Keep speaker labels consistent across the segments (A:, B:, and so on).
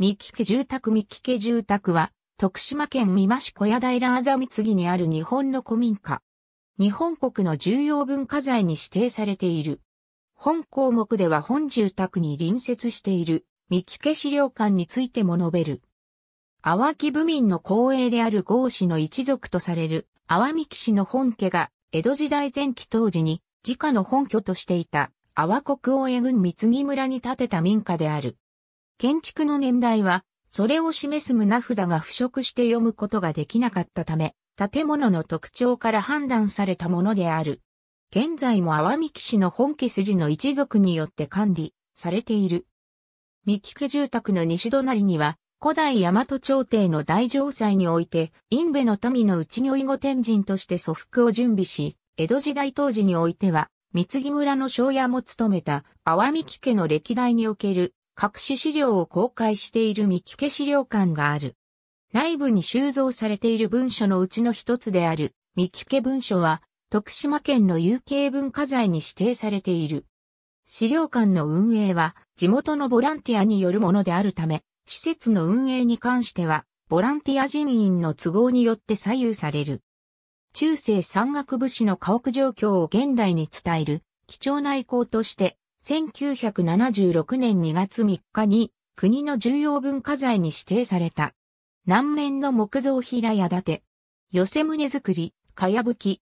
A: 三木家住宅三木家住宅は、徳島県美馬市小屋平あざみつぎにある日本の古民家。日本国の重要文化財に指定されている。本項目では本住宅に隣接している三木家資料館についても述べる。淡木部民の後衛である豪氏の一族とされる淡木氏の本家が江戸時代前期当時に自家の本拠としていた淡国大江郡三木村に建てた民家である。建築の年代は、それを示す胸札が腐食して読むことができなかったため、建物の特徴から判断されたものである。現在も淡三木市の本家筋の一族によって管理されている。三木家住宅の西隣には、古代大和朝廷の大城祭において、ン部の民の内御囲護天神として祖福を準備し、江戸時代当時においては、三木村の庄屋も務めた、淡三木家の歴代における各種資料を公開している三木家資料館がある。内部に収蔵されている文書のうちの一つである三木家文書は徳島県の有形文化財に指定されている。資料館の運営は地元のボランティアによるものであるため、施設の運営に関しては、ボランティア人員の都合によって左右される。中世山岳武士の家屋状況を現代に伝える貴重な遺構として1976年2月3日に国の重要文化財に指定された。南面の木造平屋建て。寄せ棟造り、かやぶき。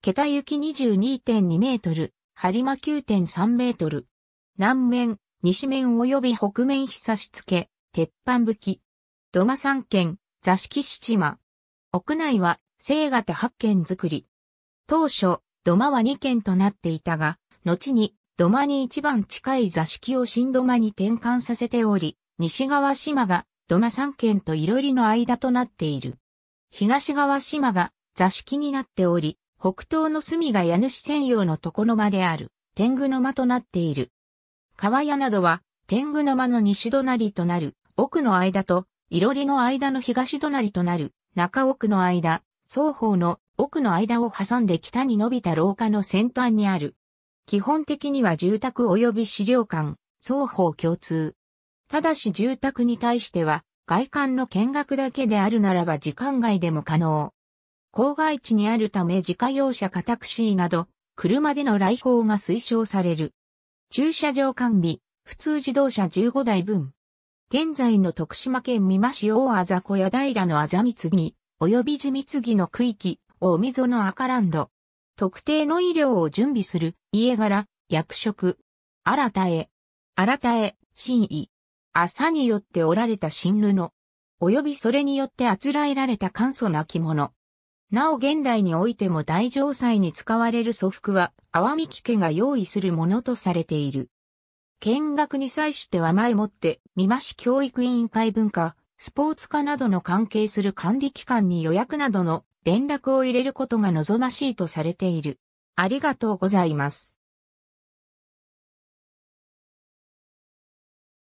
A: 桁行き22.2メートル、張間9.3メートル。南面、西面及び北面ひさしつけ、鉄板吹き。土間三軒、座敷七間。屋内は、正型八軒作り。当初、土間は二軒となっていたが、後に、土間に一番近い座敷を新土間に転換させており、西側島が土間三軒といろりの間となっている。東側島が座敷になっており、北東の隅が家主専用の床の間である、天狗の間となっている。川屋などは、天狗の間の西隣となる、奥の間と、いろりの間の東隣となる、中奥の間、双方の奥の間を挟んで北に伸びた廊下の先端にある、基本的には住宅及び資料館、双方共通。ただし住宅に対しては、外観の見学だけであるならば時間外でも可能。郊外地にあるため自家用車かタクシーなど、車での来訪が推奨される。駐車場完備、普通自動車15台分。現在の徳島県美馬市大あざ小屋平のあざみつぎ、及び地みつぎの区域、大溝の赤ランド。特定の医療を準備する、家柄、役職、新たへ、新たへ、真意、朝によっておられた新の、及びそれによってあつらえられた簡素な着物。なお現代においても大城祭に使われる祖服は、淡美木家が用意するものとされている。見学に際しては前もって、美馬市教育委員会文化、スポーツ科などの関係する管理機関に予約などの連絡を入れることが望ましいとされている。ありがとうございます。